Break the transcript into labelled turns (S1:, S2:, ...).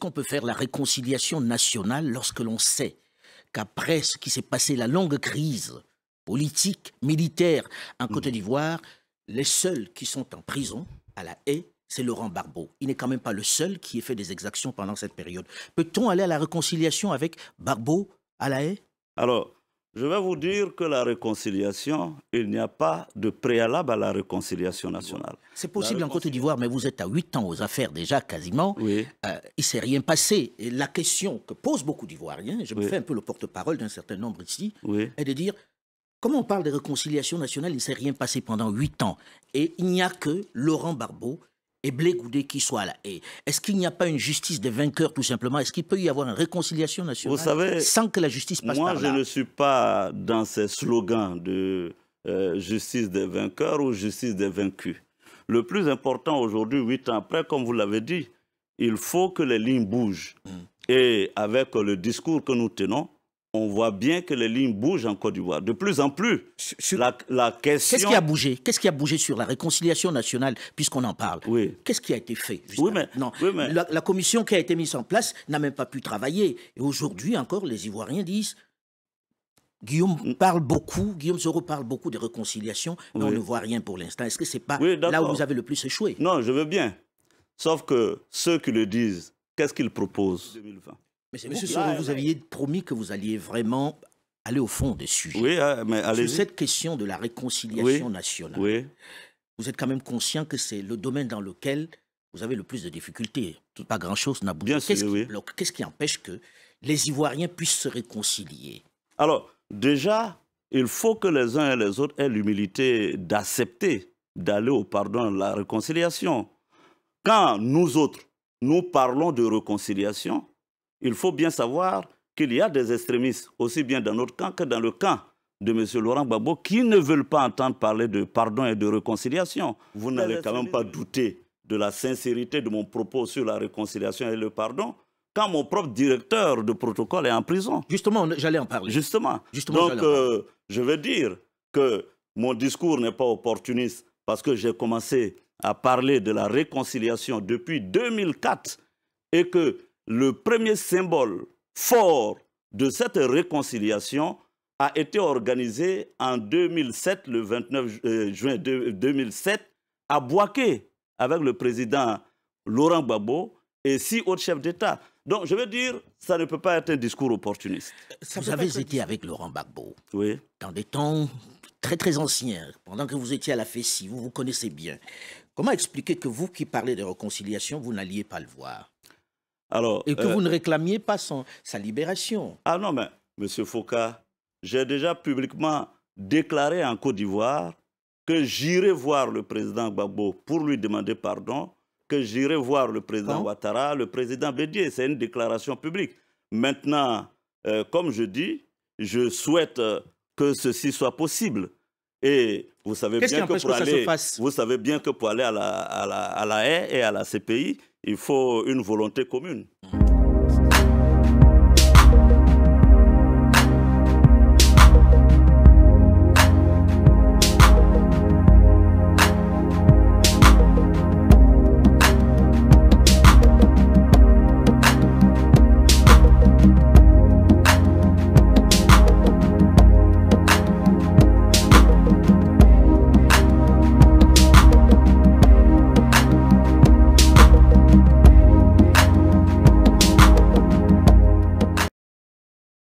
S1: qu'on peut faire la réconciliation nationale lorsque l'on sait qu'après ce qui s'est passé, la longue crise politique, militaire en Côte mmh. d'Ivoire, les seuls qui sont en prison à la haie, c'est Laurent Barbeau. Il n'est quand même pas le seul qui ait fait des exactions pendant cette période. Peut-on aller à la réconciliation avec Barbeau à la haie Alors,
S2: je vais vous dire que la réconciliation, il n'y a pas de préalable à la
S1: réconciliation nationale. C'est possible en Côte d'Ivoire, mais vous êtes à 8 ans aux affaires déjà quasiment. Euh, il ne s'est rien passé. Et la question que posent beaucoup d'Ivoiriens, je me fais un peu le porte-parole d'un certain nombre ici, est de dire comment on parle de réconciliation nationale, il ne s'est rien passé pendant 8 ans. Et il n'y a que Laurent Barbeau et Blé Goudé qui soit là. Est-ce qu'il n'y a pas une justice des vainqueurs, tout simplement Est-ce qu'il peut y avoir une réconciliation nationale sans que la justice passe moi, par là Moi, je ne suis
S2: pas dans ces slogans de euh, justice des vainqueurs ou justice des vaincus. Le plus important aujourd'hui, huit ans après, comme vous l'avez dit, il faut que les lignes bougent. Mm. Et avec le discours que nous tenons, on voit bien que les
S1: lignes bougent en Côte d'Ivoire, de plus en plus. Sur... La, question... Qu'est-ce qui a bougé Qu'est-ce qui a bougé sur la réconciliation nationale, puisqu'on en parle oui. Qu'est-ce qui a été fait oui, mais... la, commission qui a été mise en place n'a même pas pu travailler. Et aujourd'hui encore, les Ivoiriens disent... Guillaume mm. parle beaucoup, Guillaume Zoro parle beaucoup de réconciliation, mais on ne voit rien pour l'instant. Est-ce que ce n'est pas là où vous
S2: avez le plus échoué Non, je veux bien. Sauf que ceux qui le disent, qu'est-ce qu'ils proposent 2020 mais c'est Monsieur Soro, vous
S1: aviez promis que vous alliez vraiment aller au fond des sujets. Oui, ah, mais allez Sur cette question de la réconciliation nationale, vous êtes quand même conscient que c'est le domaine dans lequel vous avez le plus de difficultés. Pas grand-chose n'a bougé. Qu'est-ce qui oui. Qu'est-ce qui empêche que les Ivoiriens puissent se réconcilier
S2: Alors, déjà, il faut que les uns et les autres aient l'humilité d'accepter d'aller au pardon, la réconciliation. Quand nous autres, nous parlons de réconciliation, il faut bien savoir qu'il y a des extrémistes, aussi bien dans notre camp que dans le camp de M. Laurent Gbagbo, qui ne veulent pas entendre parler de pardon et de réconciliation. Vous n'allez quand même pas douter de la sincérité de mon propos sur la réconciliation et le pardon quand mon propre directeur de protocole est en prison. Justement, j'allais en parler. Justement. Justement Donc, euh, je veux dire que mon discours n'est pas opportuniste parce que j'ai commencé à parler de la réconciliation depuis 2004 et que le premier symbole fort de cette réconciliation a été organisé en 2007, le 29 euh, juin 2007, à Boaké, avec le président Laurent Gbagbo et six autres chefs d'État. Donc, je veux dire, ça ne peut pas être un discours opportuniste.
S1: vous avez été avec Laurent Gbagbo. Oui. Dans des temps très très anciens, pendant que vous étiez à la FECI, vous vous connaissez bien. Comment expliquer que vous qui parlez de réconciliation, vous n'alliez pas le voir alors, et que euh, vous ne réclamiez pas son, sa libération. Ah non, mais M. Foucault,
S2: j'ai déjà publiquement déclaré en Côte d'Ivoire que j'irai voir le président Gbagbo pour lui demander pardon, que j'irai voir le président Ouattara, le président Bédier. C'est une déclaration publique. Maintenant, euh, comme je dis, je souhaite euh, que ceci soit possible. Et vous savez, bien que, pour aller, vous savez bien que pour aller à la, à la, à la haie et à la CPI, il faut une volonté commune.